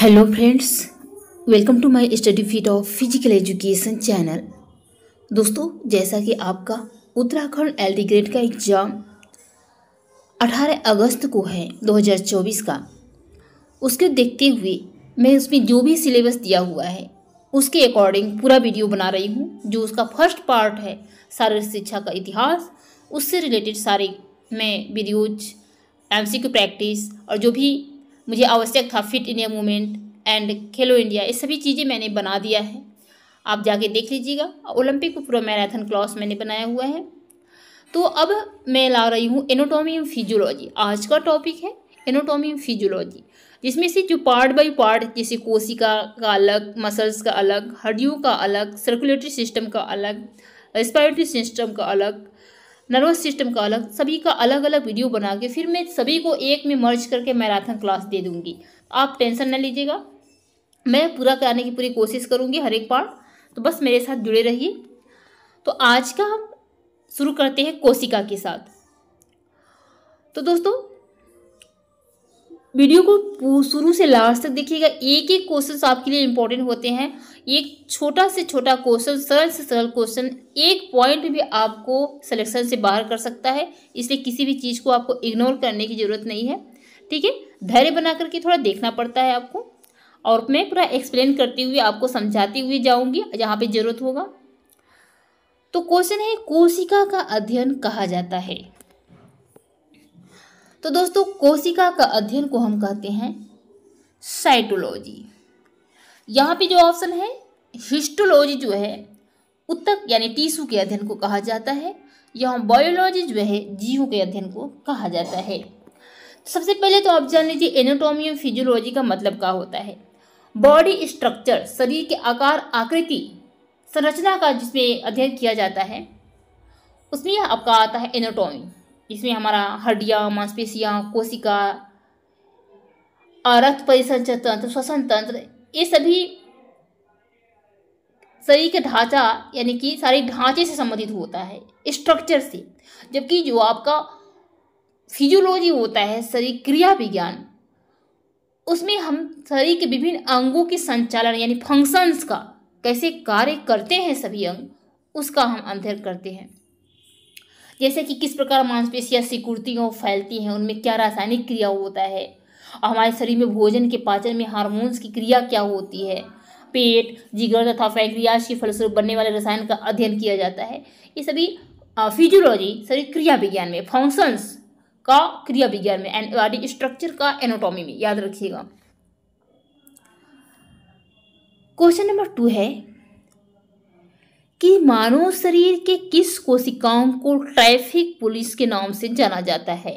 hello friends welcome to my study feet of physical education channel दोस्तों जैसा कि आपका उत्तराखंड एल डी ग्रेड का एग्ज़ाम 18 अगस्त को है 2024 का उसके देखते हुए मैं उसमें जो भी सिलेबस दिया हुआ है उसके अकॉर्डिंग पूरा वीडियो बना रही हूँ जो उसका फर्स्ट पार्ट है शारीरिक शिक्षा का इतिहास उससे रिलेटेड सारे मैं वीडियोज एम प्रैक्टिस और जो भी मुझे आवश्यक था fit India movement and Khelo India ये सभी चीज़ें मैंने बना दिया है आप जाके देख लीजिएगा ओलंपिक प्रो मैराथन क्लास मैंने बनाया हुआ है तो अब मैं ला रही हूँ एनोटॉमी एंड फिजियोलॉजी आज का टॉपिक है एनोटॉमी एंड फिजियोलॉजी जिसमें से जो पार्ट बाई पार्ट जैसे कोशिका का अलग मसल्स का अलग हड्डियों का अलग सर्कुलेटरी सिस्टम का अलग रेस्पायरेटरी सिस्टम का अलग नर्वस सिस्टम का अलग सभी का अलग अलग वीडियो बना के फिर मैं सभी को एक में मर्ज करके मैराथन क्लास दे दूंगी आप टेंशन न लीजिएगा मैं पूरा कराने की पूरी कोशिश करूँगी हर एक पार्ट तो बस मेरे साथ जुड़े रहिए तो आज का हम शुरू करते हैं कोशिका के साथ तो दोस्तों वीडियो को शुरू से लास्ट तक देखिएगा एक एक क्वेश्चन आपके लिए इम्पोर्टेंट होते हैं एक छोटा से छोटा क्वेश्चन सरल से सरल क्वेश्चन एक पॉइंट भी आपको सिलेक्शन से बाहर कर सकता है इसलिए किसी भी चीज़ को आपको इग्नोर करने की ज़रूरत नहीं है ठीक है धैर्य बना करके थोड़ा देखना पड़ता है आपको और मैं पूरा एक्सप्लेन करती हुई आपको समझाती हुई जाऊंगी जहाँ पे ज़रूरत होगा तो क्वेश्चन है कोशिका का अध्ययन कहा जाता है तो दोस्तों कोशिका का अध्ययन को हम कहते हैं साइटोलॉजी यहाँ पे जो ऑप्शन है हिस्टोलॉजी जो है उत्तक यानी टीशू के अध्ययन को कहा जाता है यहाँ बायोलॉजी जो है जीव के अध्ययन को कहा जाता है तो सबसे पहले तो आप जान लीजिए एनाटोमी और फिजियोलॉजी का मतलब क्या होता है बॉडी स्ट्रक्चर शरीर के आकार आकृति संरचना का जिसमें अध्ययन किया जाता है उसमें आपका आता है एनाटोमी इसमें हमारा हड्डियाँ मांसपेशियाँ कोशिका रक्त परिसंचन तंत्र श्वसन तंत्र ये सभी शरीर के ढांचा यानी कि सारे ढांचे से संबंधित होता है स्ट्रक्चर से जबकि जो आपका फिजियोलॉजी होता है शरीर क्रिया विज्ञान उसमें हम शरीर के विभिन्न अंगों के संचालन यानी फंक्शंस का कैसे कार्य करते हैं सभी अंग उसका हम अध्ययन करते हैं जैसे कि किस प्रकार मांसपेशियां सिकुड़ती हैं और फैलती हैं उनमें क्या रासायनिक क्रिया होता है और हमारे शरीर में भोजन के पाचन में हार्मोन्स की क्रिया क्या होती है पेट जिगर तथा फैक्रियाज के फलस्वरूप बनने वाले रसायन का अध्ययन किया जाता है ये सभी फिजियोलॉजी शरीर क्रिया विज्ञान में फंक्शंस का क्रिया विज्ञान में एंड स्ट्रक्चर का एनाटॉमी में याद रखिएगा क्वेश्चन नंबर टू है कि मानव शरीर के किस कोशिकाओं को ट्रैफिक पुलिस के नाम से जाना जाता है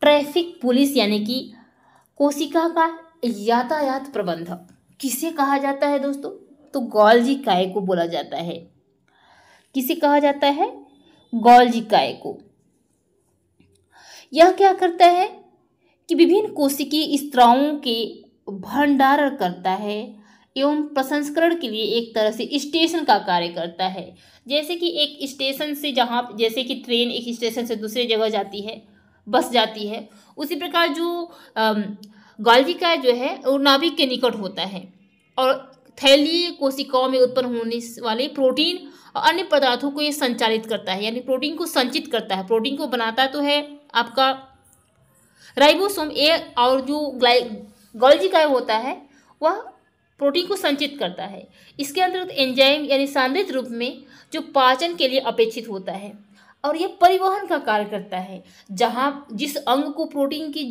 ट्रैफिक पुलिस यानी कि कोशिका का यातायात प्रबंधक किसे कहा जाता है दोस्तों तो गौलजी काय को बोला जाता है किसे कहा जाता है गौलजी काय को यह क्या करता है कि विभिन्न कोशिकी स्त्रावों के भंडारण करता है एवं प्रसंस्करण के लिए एक तरह से स्टेशन का कार्य करता है जैसे कि एक स्टेशन से जहाँ जैसे कि ट्रेन एक स्टेशन से दूसरे जगह जाती है बस जाती है उसी प्रकार जो गॉल्जी का जो है वो नाभिक के निकट होता है और थैली कोशिकाओं में उत्पन्न होने वाले प्रोटीन और अन्य पदार्थों को ये संचालित करता है यानी प्रोटीन को संचित करता है प्रोटीन को बनाता तो है आपका राइबोसोम ए और जो गॉल्जी का होता है वह प्रोटीन को संचित करता है इसके अंतर्गत एंजाइम यानी सांद्रित रूप में जो पाचन के लिए अपेक्षित होता है और ये परिवहन का कार्य करता है जहाँ जिस अंग को प्रोटीन की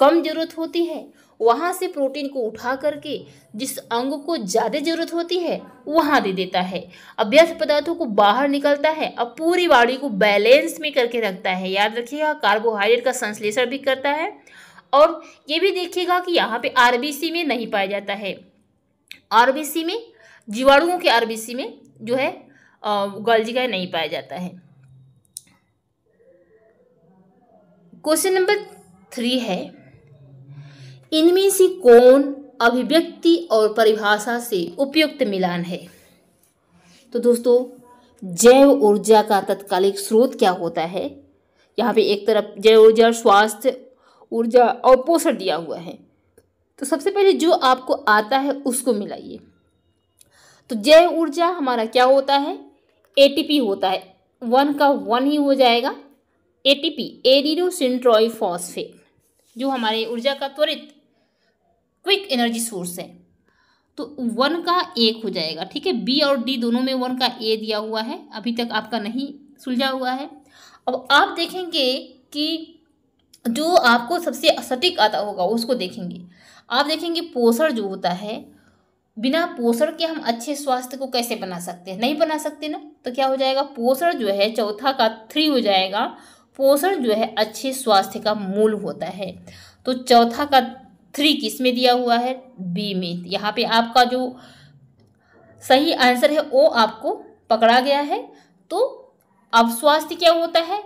कम जरूरत होती है वहाँ से प्रोटीन को उठा करके जिस अंग को ज़्यादा जरूरत होती है वहाँ दे देता है अभ्यास पदार्थों को बाहर निकलता है और पूरी बाड़ी को बैलेंस में करके रखता है याद रखिएगा कार्बोहाइड्रेट का संश्लेषण भी करता है और ये भी देखिएगा कि यहाँ पे आरबीसी में नहीं पाया जाता है आरबीसी में जीवाणुओं के आरबीसी में जो है का नहीं पाया जाता है क्वेश्चन नंबर थ्री है इनमें से कौन अभिव्यक्ति और परिभाषा से उपयुक्त मिलान है तो दोस्तों जैव ऊर्जा का तत्कालिक स्रोत क्या होता है यहाँ पे एक तरफ जैव ऊर्जा स्वास्थ्य ऊर्जा और पोषण दिया हुआ है तो सबसे पहले जो आपको आता है उसको मिलाइए तो जैव ऊर्जा हमारा क्या होता है एटीपी होता है वन का वन ही हो जाएगा एटीपी एडिनोसिनट्रॉयफॉस्फेट जो हमारे ऊर्जा का त्वरित क्विक एनर्जी सोर्स है तो वन का एक हो जाएगा ठीक है बी और डी दोनों में वन का ए दिया हुआ है अभी तक आपका नहीं सुलझा हुआ है अब आप देखेंगे कि जो आपको सबसे सटीक आता होगा उसको देखेंगे आप देखेंगे पोषण जो होता है बिना पोषण के हम अच्छे स्वास्थ्य को कैसे बना सकते हैं नहीं बना सकते ना तो क्या हो जाएगा पोषण जो है चौथा का थ्री हो जाएगा पोषण जो है अच्छे स्वास्थ्य का मूल होता है तो चौथा का थ्री किस में दिया हुआ है बी में यहाँ पे आपका जो सही आंसर है वो आपको पकड़ा गया है तो अब स्वास्थ्य क्या होता है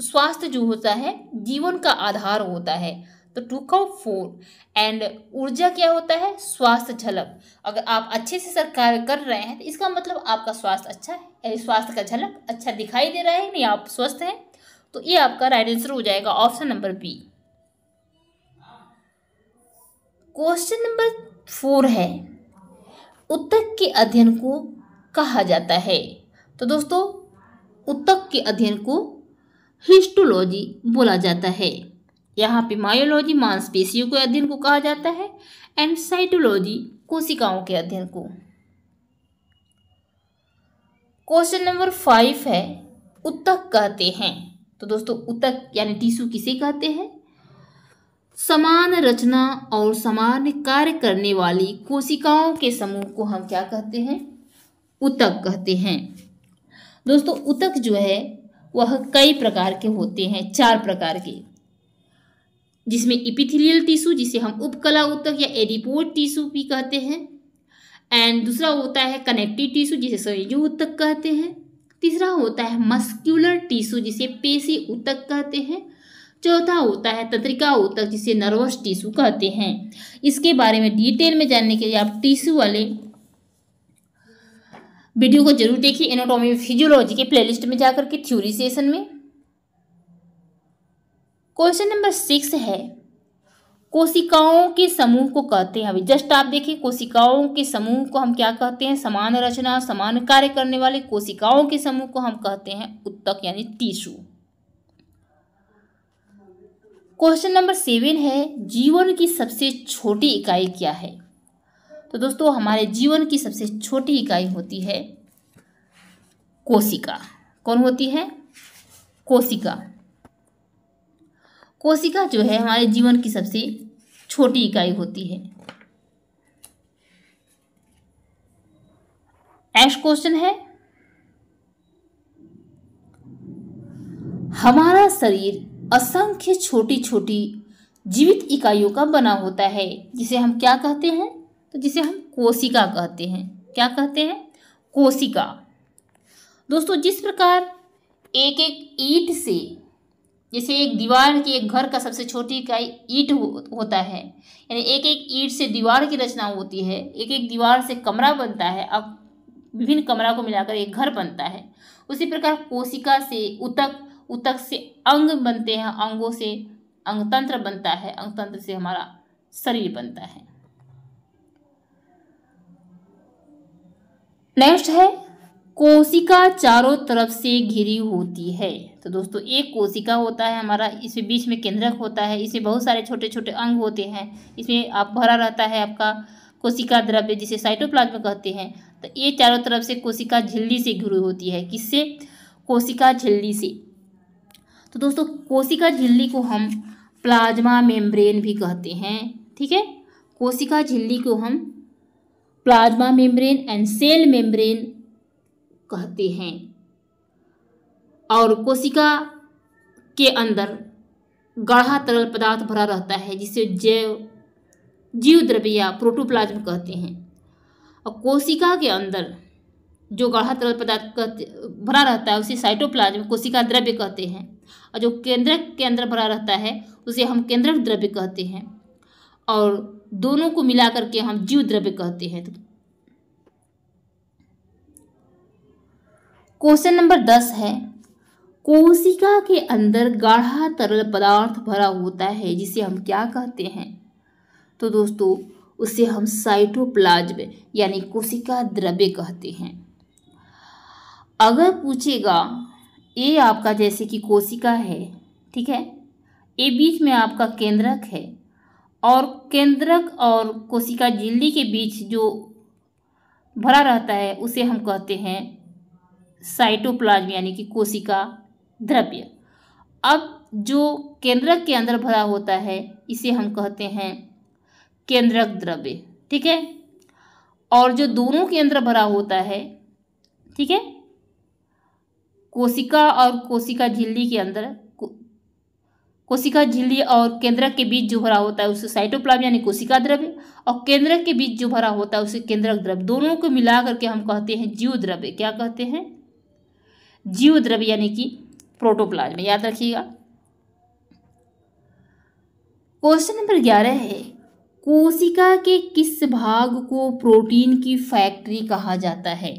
स्वास्थ्य जो होता है जीवन का आधार होता है तो टू का फोर एंड ऊर्जा क्या होता है स्वास्थ्य झलक अगर आप अच्छे से सरकार कर रहे हैं तो इसका मतलब आपका स्वास्थ्य अच्छा है स्वास्थ्य का झलक अच्छा दिखाई दे रहा है नहीं आप स्वस्थ हैं तो ये आपका राइट आंसर हो जाएगा option number B question number four है उत्तक के अध्ययन को कहा जाता है तो दोस्तों उत्तक के अध्ययन को हिस्टोलॉजी बोला जाता है यहाँ पे मायोलॉजी मांसपेशियों के अध्ययन को कहा जाता है एंड साइटोलॉजी कोशिकाओं के अध्ययन को क्वेश्चन नंबर फाइव है उत्तक कहते हैं तो दोस्तों उतक यानी टिश्यू किसे कहते हैं समान रचना और समान कार्य करने वाली कोशिकाओं के समूह को हम क्या कहते हैं उतक कहते हैं दोस्तों उतक जो है वह कई प्रकार के होते हैं चार प्रकार के जिसमें इपिथिलियल टिश्यू जिसे हम उपकला उतक या एडिपोट टिश्यू भी कहते हैं एंड दूसरा होता है कनेक्टिव टिश्यू जिसे संयोजक उतक कहते हैं तीसरा होता है मस्क्यूलर टिश्यू जिसे पेशी उतक कहते हैं चौथा होता है तंत्रिका उतक जिसे नर्वस टिश्यू कहते हैं इसके बारे में डिटेल में जानने के लिए आप टिश्यू वाले वीडियो को जरूर देखिए एनाटॉमी फिजियोलॉजी के प्लेलिस्ट में जाकर के थ्योरी सेशन में क्वेश्चन नंबर सिक्स है कोशिकाओं के समूह को कहते हैं अभी जस्ट आप देखिए कोशिकाओं के समूह को हम क्या कहते हैं समान रचना समान कार्य करने वाले कोशिकाओं के समूह को हम कहते हैं उत्तक यानी टीशु क्वेश्चन नंबर सेवन है जीवन की सबसे छोटी इकाई क्या है तो दोस्तों हमारे जीवन की सबसे छोटी इकाई होती है कोशिका कौन होती है कोशिका कोशिका जो है हमारे जीवन की सबसे छोटी इकाई होती है नेक्स्ट क्वेश्चन है हमारा शरीर असंख्य छोटी छोटी जीवित इकाइयों का बना होता है जिसे हम क्या कहते हैं तो जिसे हम कोशिका कहते हैं क्या कहते हैं कोशिका दोस्तों जिस प्रकार एक एक ईट से जैसे एक दीवार की एक घर का सबसे छोटी इकाई ईट हो, होता है यानी एक एक ईट से दीवार की रचना होती है एक एक दीवार से कमरा बनता है अब विभिन्न कमरा को मिलाकर एक घर बनता है उसी प्रकार कोशिका से उतक उतक से अंग बनते हैं अंगों से अंगतंत्र बनता है अंगतंत्र से हमारा शरीर बनता है नेक्स्ट है कोशिका चारों तरफ से घिरी होती है तो दोस्तों एक कोशिका होता है हमारा इसमें बीच में केंद्रक होता है इसमें बहुत सारे छोटे छोटे अंग होते हैं इसमें आप भरा रहता है आपका कोशिका द्रव्य जिसे साइटोप्लाज्म कहते हैं तो ये चारों तरफ से कोशिका झिल्ली से घिरी होती है किससे कोशिका झिल्ली से तो दोस्तों कोशिका झिल्ली को हम प्लाज्मा मेम्ब्रेन भी कहते हैं ठीक है कोशिका झिल्ली को हम plasma membrane and cell membrane कहते हैं और कोशिका के अंदर गाढ़ा तरल पदार्थ भरा रहता है जिसे जैव जीव द्रव्य या प्रोटोप्लाज्म कहते हैं और कोशिका के अंदर जो गाढ़ा तरल पदार्थ कहते भरा रहता है उसे साइटोप्लाज्म कोशिका द्रव्य कहते हैं और जो केंद्रक के अंदर भरा रहता है उसे हम केंद्रक द्रव्य कहते हैं और दोनों को मिलाकर के हम जीव द्रव्य कहते हैं तो क्वेश्चन नंबर दस है कोशिका के अंदर गाढ़ा तरल पदार्थ भरा होता है जिसे हम क्या कहते हैं तो दोस्तों उसे हम साइटोप्लाज्म यानी कोशिका द्रव्य कहते हैं अगर पूछेगा ये आपका जैसे कि कोशिका है ठीक है ये बीच में आपका केंद्रक है और केंद्रक और कोशिका झिल्ली के बीच जो भरा रहता है उसे हम कहते हैं साइटोप्लाज्म यानी कि कोशिका द्रव्य अब जो केंद्रक के अंदर भरा होता है इसे हम कहते हैं केंद्रक द्रव्य ठीक है और जो दोनों के अंदर भरा होता है ठीक है कोशिका और कोशिका झिल्ली के अंदर कोशिका झिल्ली और केंद्रक के बीच जो भरा होता है उसे साइटोप्लाज्म यानी कोशिका द्रव्य और केंद्रक के बीच जो भरा होता है उसे केंद्रक द्रव्य दोनों को मिला करके हम कहते हैं जीव द्रव्य क्या कहते हैं जीव द्रव्य यानी कि प्रोटोप्लाज्म याद रखिएगा क्वेश्चन नंबर ग्यारह है कोशिका के किस भाग को प्रोटीन की फैक्ट्री कहा जाता है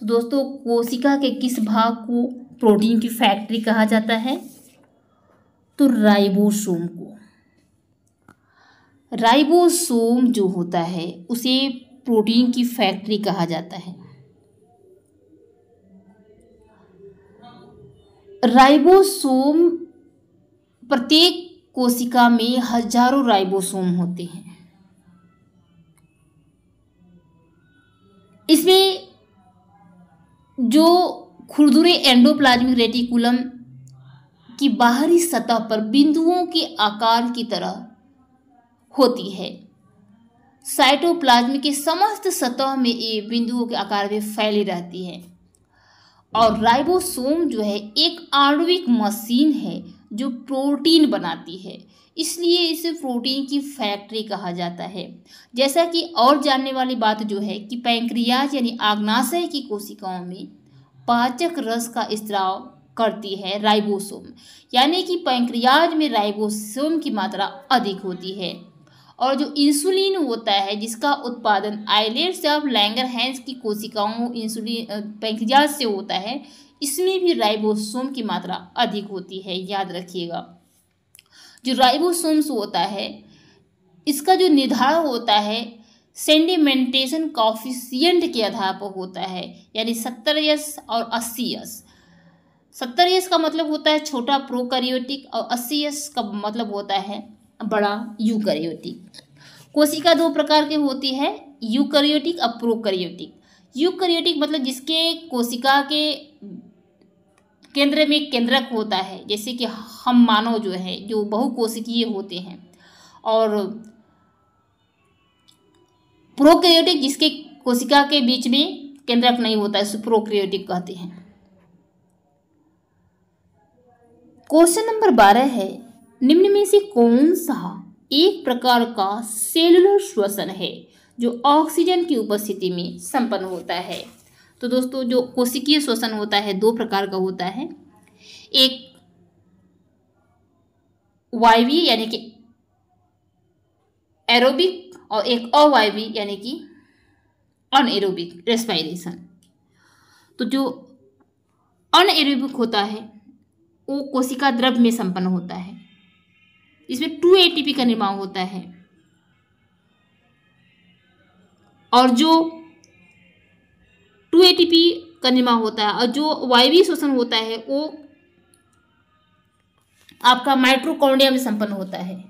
तो दोस्तों कोशिका के किस भाग को प्रोटीन की फैक्ट्री कहा जाता है तो राइबोसोम को राइबोसोम जो होता है उसे प्रोटीन की फैक्ट्री कहा जाता है राइबोसोम प्रत्येक कोशिका में हजारों राइबोसोम होते हैं इसमें जो खुरदुरे एंडोप्लाज्मिक रेटिकुलम की बाहरी सतह पर बिंदुओं के आकार की तरह होती है साइटोप्लाज्म के समस्त सतह में ये बिंदुओं के आकार में फैली रहती है और राइबोसोम जो है एक आणविक मशीन है जो प्रोटीन बनाती है इसलिए इसे प्रोटीन की फैक्ट्री कहा जाता है जैसा कि और जानने वाली बात जो है कि पैंक्रियाज यानी आग्नाशय की कोशिकाओं में पाचक रस का स्त्राव करती है राइबोसोम यानी कि पैंक्रियाज में राइबोसोम की मात्रा अधिक होती है और जो इंसुलिन होता है जिसका उत्पादन आइलेट्स या लैंगर हैंस की कोशिकाओं इंसुलिन पैंकजाज से होता है इसमें भी राइबोसोम की मात्रा अधिक होती है याद रखिएगा जो राइबोसोम्स होता है इसका जो निर्धार होता है सेंडिमेंटेशन कॉफिशियंट के आधार पर होता है यानी सत्तर यस और अस्सी यस सत्तर यस का मतलब होता है छोटा प्रोकैरियोटिक और अस्सी यस का मतलब होता है बड़ा यूकैरियोटिक कोशिका दो प्रकार के होती है यूकरियोटिक और प्रोकरियोटिक यूकरियोटिक मतलब जिसके कोशिका के केंद्र में केंद्रक होता है जैसे कि हम मानव जो है जो बहुकोशिकीय होते हैं और प्रोक्रियोटिक जिसके कोशिका के बीच में केंद्रक नहीं होता है प्रोक्रियोटिक कहते हैं क्वेश्चन नंबर बारह है निम्न में से कौन सा एक प्रकार का सेलुलर श्वसन है जो ऑक्सीजन की उपस्थिति में संपन्न होता है तो दोस्तों जो कोशिकीय श्वसन होता है दो प्रकार का होता है एक वायवी यानी कि एरोबिक और एक अवायवी यानी कि अनएरोबिक रेस्पायरेशन तो जो अनएरोबिक होता है वो कोशिका द्रव में संपन्न होता है इसमें टू ए का निर्माण होता है और जो टू ए का निर्माण होता है और जो वायवी शोषण होता है वो आपका माइट्रोकॉन्ड्रिया में संपन्न होता है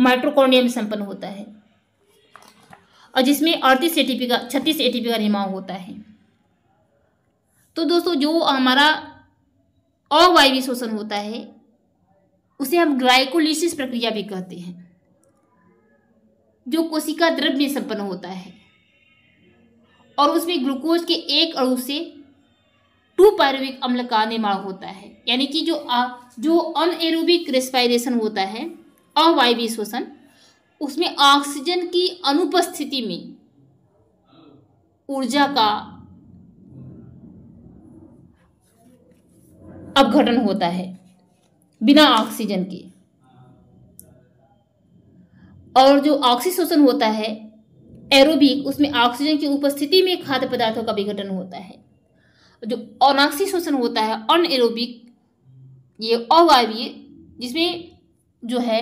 माइट्रोकॉन्ड्रिया में संपन्न होता है और जिसमें अड़तीस एटीपी का छत्तीस एटीपी का निर्माण होता है तो दोस्तों जो हमारा अवायवी शोषण होता है उसे हम ग्लाइकोलिसिस प्रक्रिया भी कहते हैं जो कोशिका द्रव्य में संपन्न होता है और उसमें ग्लूकोज के एक अणु से टू पैरोबिक अम्ल का निर्माण होता है यानी कि जो आ, जो अनएरोबिक रेस्पायरेशन होता है अवायवी श्वसन उसमें ऑक्सीजन की अनुपस्थिति में ऊर्जा का अपघटन होता है बिना ऑक्सीजन के और जो ऑक्सीशोषण होता है एरोबिक उसमें ऑक्सीजन की उपस्थिति में खाद्य पदार्थों का विघटन होता है जो अनाक्सी शोषण होता है अन एरोबिक ये अवायवीय जिसमें जो है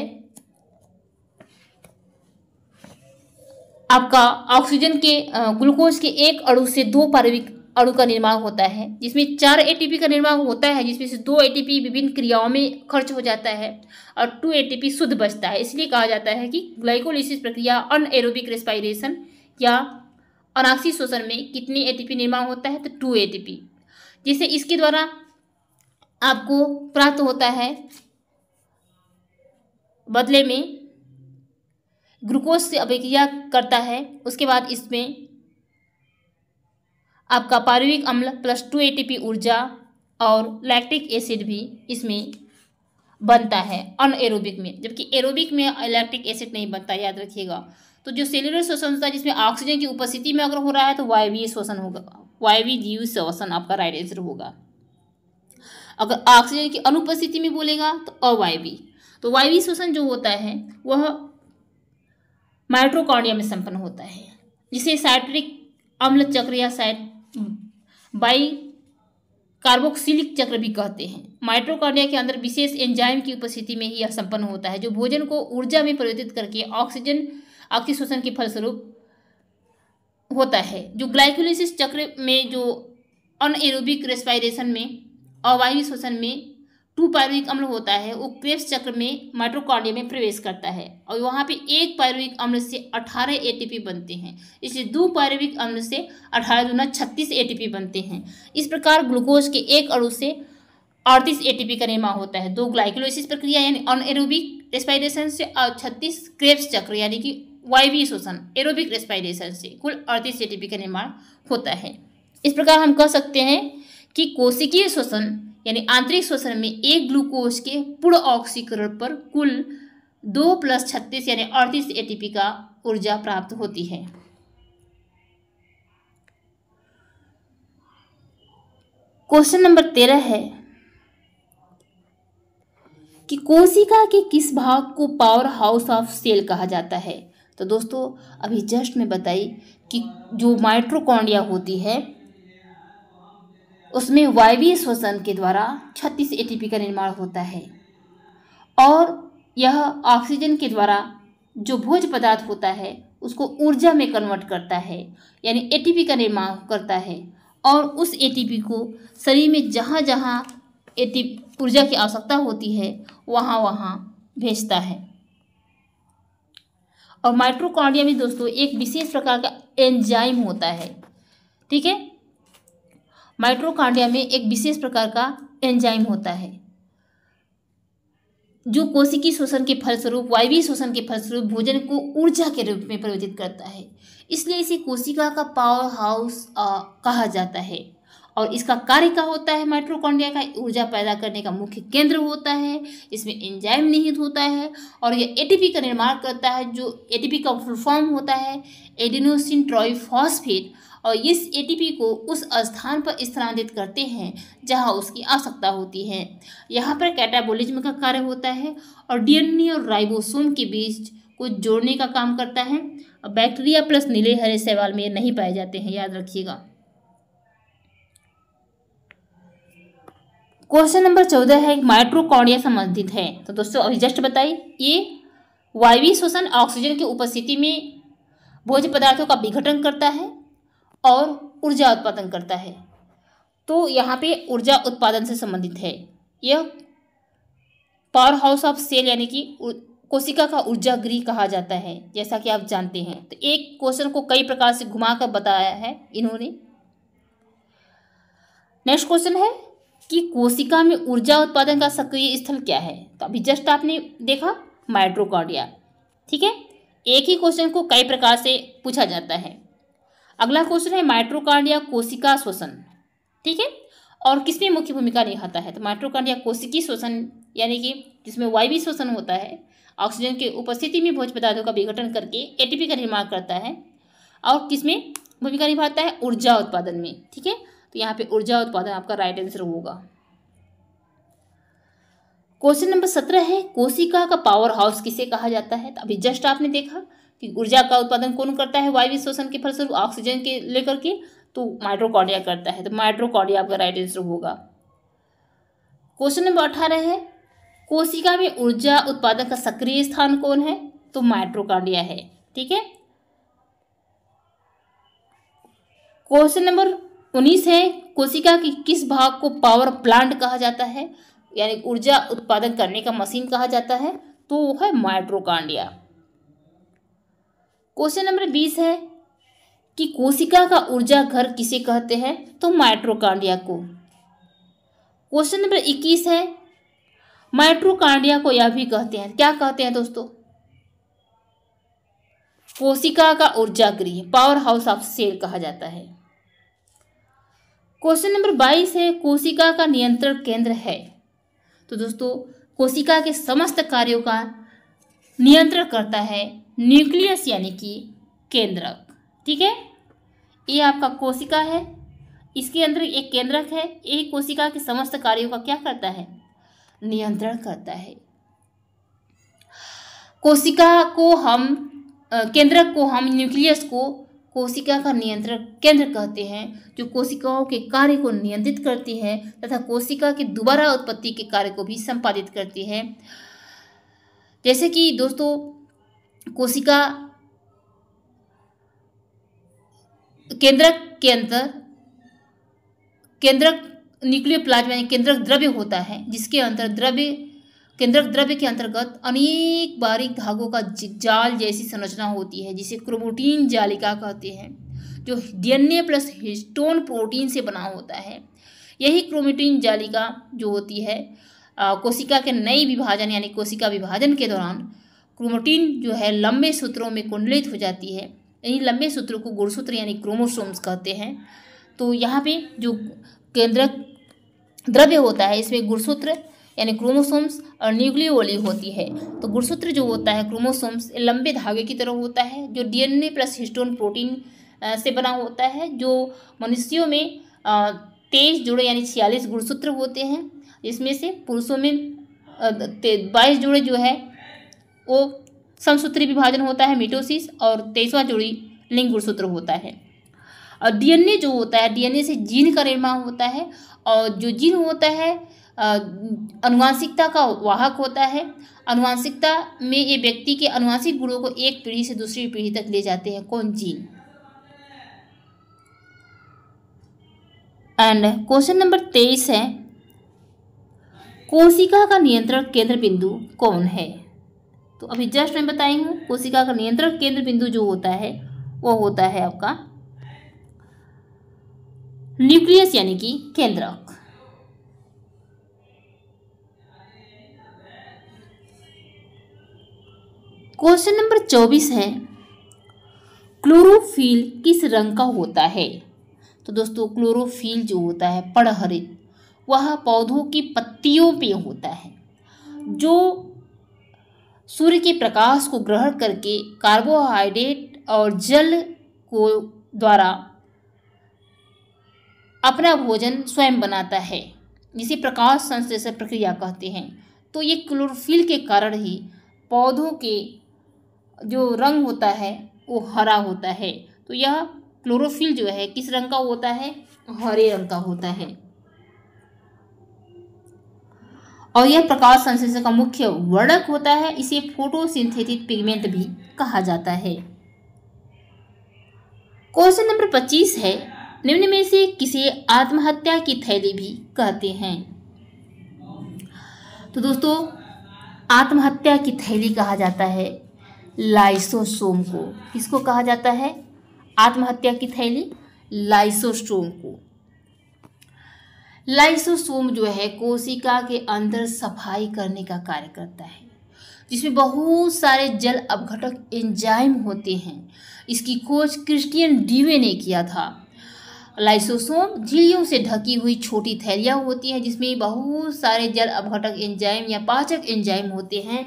आपका ऑक्सीजन के ग्लूकोज के एक अणु से दो पारविक अणु का निर्माण होता है जिसमें चार एटीपी का निर्माण होता है जिसमें से दो एटीपी विभिन्न क्रियाओं में खर्च हो जाता है और टू एटीपी शुद्ध बचता है इसलिए कहा जाता है कि ग्लाइकोलिसिस प्रक्रिया अन एरोबिक रेस्पायरेशन या अनाक्सी शोषण में कितनी ए निर्माण होता है तो टू ए जिसे इसके द्वारा आपको प्राप्त होता है बदले में ग्लूकोज से अभिक्रिया करता है उसके बाद इसमें आपका पारिविक अम्ल प्लस टू एटीपी ऊर्जा और लैक्टिक एसिड भी इसमें बनता है अन एरोबिक में जबकि एरोबिक में लैक्टिक एसिड नहीं बनता याद रखिएगा तो जो सेलुलर शोषण होता है जिसमें ऑक्सीजन की उपस्थिति में अगर हो रहा है तो वायवीय शोषण होगा जीव श्वसन आपका राइट आंसर होगा अगर ऑक्सीजन की अनुपस्थिति में बोलेगा तो अवायवी तो वायवी शोषण जो होता है वह माइट्रोकॉन्डिया में संपन्न होता है जिसे साइट्रिक अम्ल चक्र या साइट बाई कार्बोक्सिलिक चक्र भी कहते हैं माइट्रोकार्डिया के अंदर विशेष एंजाइम की उपस्थिति में ही यह संपन्न होता है जो भोजन को ऊर्जा में परिवर्तित करके ऑक्सीजन ऑक्सीशोषण के फलस्वरूप होता है जो ग्लाइकोलिस चक्र में जो एरोबिक रेस्पायरेशन में अवायु शोषण में टू पायरुविक अम्ल होता है वो क्रेप्स चक्र में माइट्रोकॉर्डिया में प्रवेश करता है और वहाँ पे एक पायरुविक अम्ल से अठारह एटीपी बनते हैं इसलिए दो पायरुविक अम्ल से अठारह दुना छत्तीस एटीपी बनते हैं इस प्रकार ग्लूकोज के एक अणु से अड़तीस एटीपी का निर्माण होता है दो ग्लाइकोलोसिस प्रक्रिया यानी अनएरोबिक रेस्पायरेशन से और छत्तीस क्रेप्स चक्र यानी कि वाईवी शोषण एरोबिक रेस्पायरेशन से कुल अड़तीस एटीपी का निर्माण होता है इस प्रकार हम कह सकते हैं कि कोशिकीय शोषण यानी आंतरिक श्वसन में एक ग्लूकोज के पूर्ण ऑक्सीकरण पर कुल दो प्लस छत्तीस यानी अड़तीस एटीपी का ऊर्जा प्राप्त होती है क्वेश्चन नंबर तेरह है कि कोशिका के किस भाग को पावर हाउस ऑफ सेल कहा जाता है तो दोस्तों अभी जस्ट में बताई कि जो माइट्रोकॉन्डिया होती है उसमें वायवीय श्वसन के द्वारा छत्तीस एटीपी का निर्माण होता है और यह ऑक्सीजन के द्वारा जो भोज पदार्थ होता है उसको ऊर्जा में कन्वर्ट करता है यानी एटीपी का निर्माण करता है और उस एटीपी को शरीर में जहाँ जहाँ एटी ऊर्जा की आवश्यकता होती है वहाँ वहाँ भेजता है और माइट्रोकॉन्ड्रिया में दोस्तों एक विशेष प्रकार का एंजाइम होता है ठीक है माइट्रोकांडिया में एक विशेष प्रकार का एंजाइम होता है जो कोशिकी शोषण के फलस्वरूप वायवी शोषण के फलस्वरूप भोजन को ऊर्जा के रूप में परिवर्तित करता है इसलिए इसे कोशिका का पावर हाउस कहा जाता है और इसका कार्य क्या होता है माइट्रोकॉन्डिया का ऊर्जा पैदा करने का मुख्य केंद्र होता है इसमें एंजाइम निहित होता है और यह एटीपी का निर्माण करता है जो एटीपी का फुल फॉर्म होता है एडिनोसिन ट्रॉयफॉस्फेट और इस एटीपी को उस स्थान पर स्थानांतरित करते हैं जहां उसकी आवश्यकता होती है यहाँ पर कैटाबोलिज्म का कार्य होता है और डीएनए और राइबोसोम के बीच को जोड़ने का काम करता है बैक्टीरिया प्लस नीले हरे सवाल में नहीं पाए जाते हैं याद रखिएगा क्वेश्चन नंबर चौदह है माइट्रोकॉन्डिया संबंधित है तो दोस्तों अभी जस्ट बताइए ये वायवी शोषण ऑक्सीजन की उपस्थिति में भोज पदार्थों का विघटन करता है और ऊर्जा उत्पादन करता है तो यहाँ पे ऊर्जा उत्पादन से संबंधित है यह पावर हाउस ऑफ सेल यानी कि कोशिका का ऊर्जा गृह कहा जाता है जैसा कि आप जानते हैं तो एक क्वेश्चन को कई प्रकार से घुमा कर बताया है इन्होंने नेक्स्ट क्वेश्चन है कि कोशिका में ऊर्जा उत्पादन का सक्रिय स्थल क्या है तो अभी जस्ट आपने देखा माइट्रोकॉर्डिया ठीक है एक ही क्वेश्चन को कई प्रकार से पूछा जाता है अगला क्वेश्चन है माइट्रोकांडिया कोशिका श्वसन ठीक है और किसमें मुख्य भूमिका निभाता है तो माइट्रोकांडिया कोशिकी श्वसन यानी कि जिसमें वायवी श्वसन होता है ऑक्सीजन के उपस्थिति में भोज पदार्थों का विघटन करके एटीपी का निर्माण करता है और किसमें भूमिका निभाता है ऊर्जा उत्पादन में ठीक है तो यहाँ पे ऊर्जा उत्पादन आपका राइट आंसर होगा क्वेश्चन नंबर सत्रह है कोशिका का पावर हाउस किसे कहा जाता है तो अभी जस्ट आपने देखा कि ऊर्जा का उत्पादन कौन करता है वायु श्वसन के फलस्वरूप ऑक्सीजन के लेकर के तो माइट्रोकॉन्डिया करता है तो माइट्रोकॉन्डिया आपका राइट आंसर होगा क्वेश्चन नंबर अठारह है कोशिका में ऊर्जा उत्पादन का सक्रिय स्थान कौन है तो माइट्रोकॉर्डिया है ठीक है क्वेश्चन नंबर उन्नीस है कोशिका के किस भाग को पावर प्लांट कहा जाता है यानी ऊर्जा उत्पादन करने का मशीन कहा जाता है तो वो है माइट्रोकांडिया क्वेश्चन नंबर बीस है कि कोशिका का ऊर्जा घर किसे कहते हैं तो माइट्रोकांडिया को क्वेश्चन नंबर इक्कीस है माइट्रोकांडिया को यह भी कहते हैं क्या कहते हैं दोस्तों कोशिका का ऊर्जा गृह पावर हाउस ऑफ सेल कहा जाता है क्वेश्चन नंबर बाईस है कोशिका का नियंत्रण केंद्र है तो दोस्तों कोशिका के समस्त कार्यों का नियंत्रण करता है न्यूक्लियस यानी कि केंद्रक ठीक है ये आपका कोशिका है इसके अंदर एक केंद्रक है यही कोशिका के समस्त कार्यों का क्या करता है नियंत्रण करता है कोशिका को हम केंद्रक को हम न्यूक्लियस को कोशिका का नियंत्रण केंद्र कहते हैं जो कोशिकाओं के कार्य को नियंत्रित करती है तथा कोशिका की दोबारा उत्पत्ति के कार्य को भी संपादित करती है जैसे कि दोस्तों कोशिका केंद्रक के अंदर केंद्रक न्यूक्लियर प्लाज्मा यानी केंद्रक द्रव्य होता है जिसके अंतर द्रव्य केंद्रक द्रव्य के अंतर्गत अनेक बारीक धागों का जाल जैसी संरचना होती है जिसे क्रोमोटीन जालिका कहते हैं जो डीएनए प्लस हिस्टोन प्रोटीन से बना होता है यही क्रोमोटीन जालिका जो होती है कोशिका के नई विभाजन यानी कोशिका विभाजन के दौरान क्रोमोटीन जो है लंबे सूत्रों में कुंडलित हो जाती है यानी लंबे सूत्रों को गुणसूत्र यानी क्रोमोसोम्स कहते हैं तो यहाँ पे जो केंद्रक द्रव्य होता है इसमें गुणसूत्र यानी क्रोमोसोम्स और न्यूक्लियोली होती है तो गुणसूत्र जो होता है क्रोमोसोम्स लंबे धागे की तरह होता है जो डीएनए प्लस हिस्टोन प्रोटीन से बना होता है जो मनुष्यों में तेईस जोड़े यानी छियालीस गुणसूत्र होते हैं इसमें से पुरुषों में बाईस जोड़े जो है वो समसूत्री विभाजन होता है मिटोसिस और तेईसवा जोड़ी लिंग गुणसूत्र होता है और डीएनए जो होता है डीएनए से जीन का निर्माण होता है और जो जीन होता है अनुवांशिकता का वाहक होता है अनुवांशिकता में ये व्यक्ति के अनुवांशिक गुणों को एक पीढ़ी से दूसरी पीढ़ी तक ले जाते हैं कौन जीन एंड क्वेश्चन नंबर तेईस है कोशिका का नियंत्रण केंद्र बिंदु कौन है तो अभी जस्ट मैं बताई हूँ कोशिका का नियंत्रण केंद्र बिंदु जो होता है वो होता है आपका न्यूक्लियस यानी कि केंद्रक क्वेश्चन नंबर चौबीस है क्लोरोफिल किस रंग का होता है तो दोस्तों क्लोरोफिल जो होता है पड़हरित वह पौधों की पत्तियों पे होता है जो सूर्य के प्रकाश को ग्रहण करके कार्बोहाइड्रेट और जल को द्वारा अपना भोजन स्वयं बनाता है जिसे प्रकाश संश्लेषण प्रक्रिया कहते हैं तो ये क्लोरोफिल के कारण ही पौधों के जो रंग होता है वो हरा होता है तो यह क्लोरोफिल जो है किस रंग का होता है हरे रंग का होता है और यह प्रकाश संश्लेषण का मुख्य वर्णक होता है इसे फोटोसिंथेटिक पिगमेंट भी कहा जाता है क्वेश्चन नंबर पच्चीस है निम्न में से किसे आत्महत्या की थैली भी कहते हैं तो दोस्तों आत्महत्या की थैली कहा जाता है लाइसोसोम को किसको कहा जाता है आत्महत्या की थैली लाइसोसोम को लाइसोसोम जो है कोशिका के अंदर सफाई करने का कार्य करता है जिसमें बहुत सारे जल अपघटक एंजाइम होते हैं इसकी खोज क्रिस्टियन डीवे ने किया था लाइसोसोम झिल्लियों से ढकी हुई छोटी थैलियाँ होती हैं जिसमें बहुत सारे जल अपघटक एंजाइम या पाचक एंजाइम होते हैं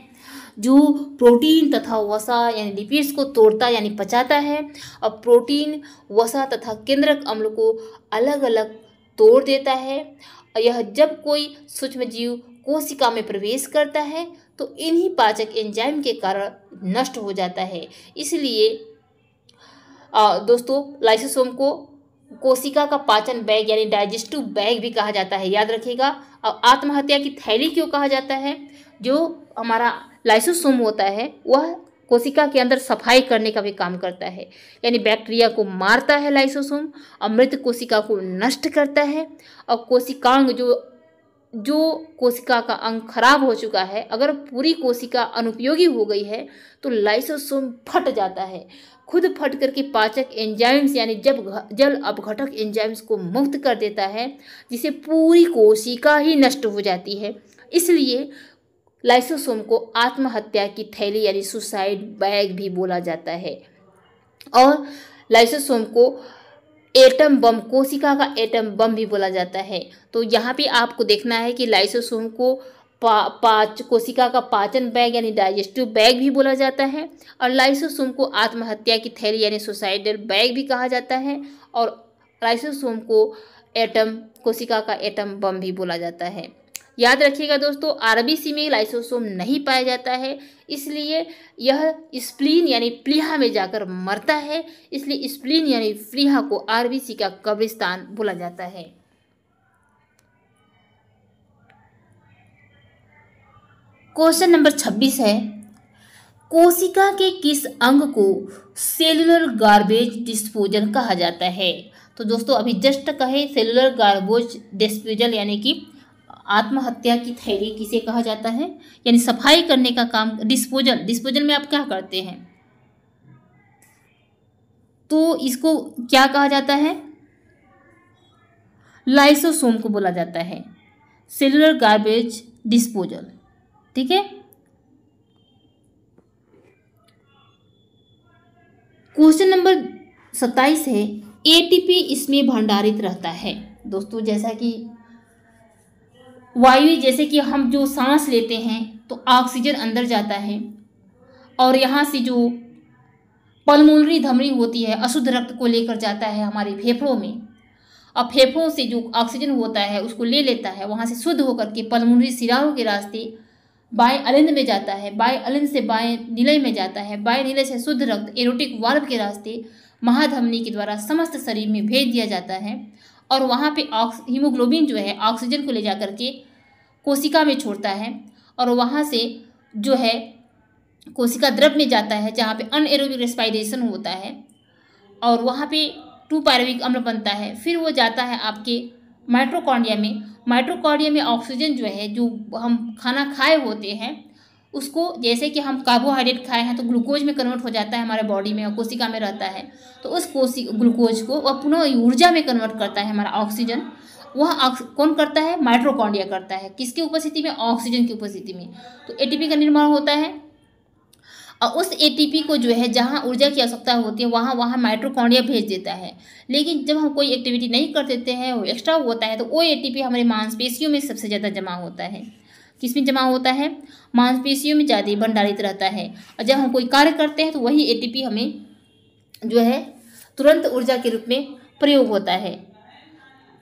जो प्रोटीन तथा वसा यानी लिपिड्स को तोड़ता यानी पचाता है और प्रोटीन वसा तथा केंद्रक अम्ल को अलग अलग तोड़ देता है यह जब कोई सूक्ष्म जीव कोशिका में प्रवेश करता है तो इन्हीं पाचक एंजाइम के कारण नष्ट हो जाता है इसलिए दोस्तों लाइसोसोम को कोशिका का पाचन बैग यानी डाइजेस्टिव बैग भी कहा जाता है याद रखिएगा अब आत्महत्या की थैली क्यों कहा जाता है जो हमारा लाइसोसोम होता है वह कोशिका के अंदर सफाई करने का भी काम करता है यानी बैक्टीरिया को मारता है लाइसोसोम और मृत कोशिका को नष्ट करता है और कोशिकांग जो जो कोशिका का अंग खराब हो चुका है अगर पूरी कोशिका अनुपयोगी हो गई है तो लाइसोसोम फट जाता है खुद फट करके पाचक एंजाइम्स यानी जब जल अपघटक एंजाइम्स को मुक्त कर देता है जिसे पूरी कोशिका ही नष्ट हो जाती है इसलिए लाइसोसोम को आत्महत्या की थैली यानी सुसाइड बैग भी बोला जाता है और लाइसोसोम को एटम बम कोशिका का एटम बम भी बोला जाता है तो यहाँ पे आपको देखना है कि लाइसोसोम को पा, पाच कोशिका का पाचन बैग यानी डाइजेस्टिव बैग भी बोला जाता है और लाइसोसोम को आत्महत्या की थैली यानी सुसाइडल बैग भी कहा जाता है और लाइसोसोम को एटम कोशिका का एटम बम भी बोला जाता है याद रखिएगा दोस्तों आरबीसी में लाइसोसोम नहीं पाया जाता है इसलिए यह स्प्लीन यानी प्लीहा में जाकर मरता है इसलिए स्प्लीन यानी प्लीहा को आरबीसी का कब्रिस्तान बोला जाता है क्वेश्चन नंबर छब्बीस है कोशिका के किस अंग को सेलुलर गार्बेज डिस्पोजल कहा जाता है तो दोस्तों अभी जस्ट कहे सेलुलर गार्बेज डिस्पोजल यानी कि आत्महत्या की थैली किसे कहा जाता है यानी सफाई करने का काम डिस्पोजल डिस्पोजल में आप क्या करते हैं तो इसको क्या कहा जाता है लाइसोसोम को बोला जाता है सेलुलर गार्बेज डिस्पोजल ठीक है क्वेश्चन नंबर सत्ताईस है एटीपी इसमें भंडारित रहता है दोस्तों जैसा कि वायु जैसे कि हम जो सांस लेते हैं तो ऑक्सीजन अंदर जाता है और यहाँ से जो पलमोनरी धमनी होती है अशुद्ध रक्त को लेकर जाता है हमारे फेफड़ों में और फेफड़ों से जो ऑक्सीजन होता है उसको ले लेता है वहाँ से शुद्ध होकर के पलमोनरी सिराओं के रास्ते बाएं अलिंद में जाता है बाएं अलिंद से बाएं निलय में जाता है बाएं निलय से शुद्ध रक्त एरोटिक वाल्व के रास्ते महाधमनी के द्वारा समस्त शरीर में भेज दिया जाता है और वहाँ पे ऑक्स हीमोग्लोबिन जो है ऑक्सीजन को ले जा के कोशिका में छोड़ता है और वहाँ से जो है कोशिका द्रव में जाता है जहाँ पे अनएरोबिक रेस्पाइरेशन होता है और वहाँ पे टू पैरोविक अम्ल बनता है फिर वो जाता है आपके माइट्रोकॉन्डिया में माइट्रोकॉन्डिया में ऑक्सीजन जो है जो हम खाना खाए होते हैं उसको जैसे कि हम कार्बोहाइड्रेट खाए हैं तो ग्लूकोज में कन्वर्ट हो जाता है हमारे बॉडी में और कोशिका में रहता है तो उस कोशी ग्लूकोज को वह पुनः ऊर्जा में कन्वर्ट करता है हमारा ऑक्सीजन वह कौन करता है माइट्रोकॉन्डिया करता है किसकी उपस्थिति में ऑक्सीजन की उपस्थिति में तो ए का निर्माण होता है और उस ए को जो है जहाँ ऊर्जा की आवश्यकता होती है वहाँ वहाँ माइट्रोकॉन्डिया भेज देता है लेकिन जब हम कोई एक्टिविटी नहीं कर देते हैं वो एक्स्ट्रा होता है तो वो ए हमारे मांसपेशियों में सबसे ज़्यादा जमा होता है किसमें जमा होता है मांसपेशियों में ज़्यादा भंडारित रहता है और जब हम कोई कार्य करते हैं तो वही एटीपी हमें जो है तुरंत ऊर्जा के रूप में प्रयोग होता है